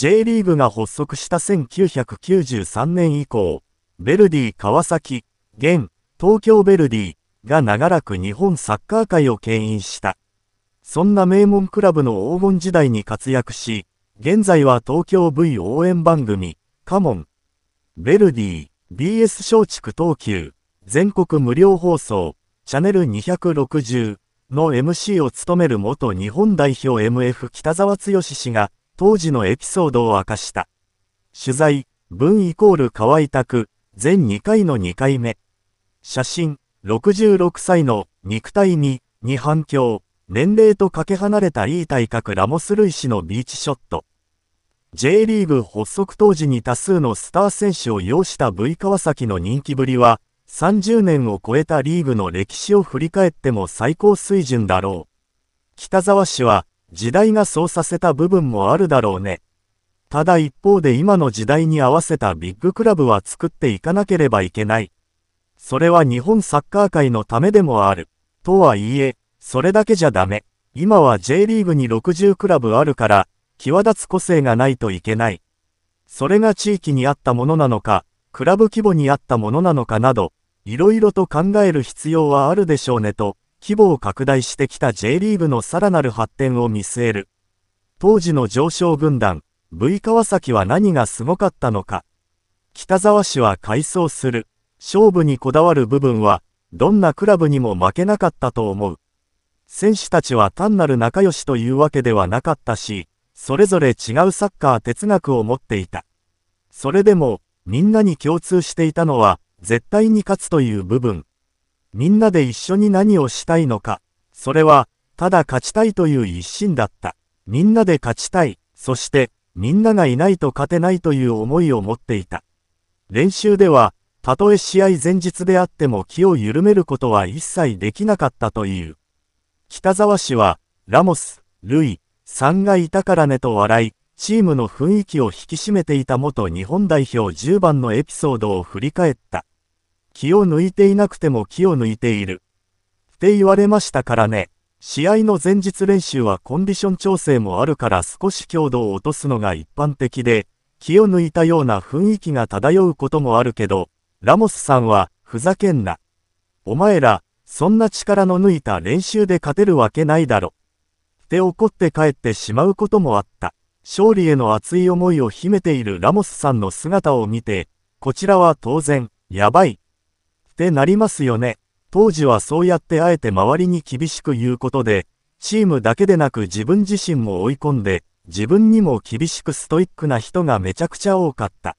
J リーグが発足した1993年以降、ヴェルディ川崎、現、東京ヴェルディが長らく日本サッカー界を牽引した。そんな名門クラブの黄金時代に活躍し、現在は東京 V 応援番組、カモン、ヴェルディ、BS 松竹東急、全国無料放送、チャンネル260の MC を務める元日本代表 MF 北沢剛氏が、当時のエピソードを明かした。取材、文イコール河合拓、全2回の2回目。写真、66歳の肉体に、に反響、年齢とかけ離れたいい体格ラモス・ルイ氏のビーチショット。J リーグ発足当時に多数のスター選手を擁した V 川崎の人気ぶりは、30年を超えたリーグの歴史を振り返っても最高水準だろう。北沢氏は、時代がそうさせた部分もあるだろうね。ただ一方で今の時代に合わせたビッグクラブは作っていかなければいけない。それは日本サッカー界のためでもある。とはいえ、それだけじゃダメ。今は J リーグに60クラブあるから、際立つ個性がないといけない。それが地域に合ったものなのか、クラブ規模に合ったものなのかなど、いろいろと考える必要はあるでしょうねと、規模を拡大してきた J リーグのさらなる発展を見据える。当時の上昇軍団、V 川崎は何がすごかったのか。北沢氏は改装する。勝負にこだわる部分は、どんなクラブにも負けなかったと思う。選手たちは単なる仲良しというわけではなかったし、それぞれ違うサッカー哲学を持っていた。それでも、みんなに共通していたのは、絶対に勝つという部分。みんなで一緒に何をしたいのか。それは、ただ勝ちたいという一心だった。みんなで勝ちたい。そして、みんながいないと勝てないという思いを持っていた。練習では、たとえ試合前日であっても気を緩めることは一切できなかったという。北沢氏は、ラモス、ルイ、さんがいたからねと笑い、チームの雰囲気を引き締めていた元日本代表10番のエピソードを振り返った。気を抜いていなくても気を抜いている。って言われましたからね。試合の前日練習はコンディション調整もあるから少し強度を落とすのが一般的で、気を抜いたような雰囲気が漂うこともあるけど、ラモスさんは、ふざけんな。お前ら、そんな力の抜いた練習で勝てるわけないだろ。って怒って帰ってしまうこともあった。勝利への熱い思いを秘めているラモスさんの姿を見て、こちらは当然、やばい、ってなりますよね。当時はそうやってあえて周りに厳しく言うことで、チームだけでなく自分自身も追い込んで、自分にも厳しくストイックな人がめちゃくちゃ多かった。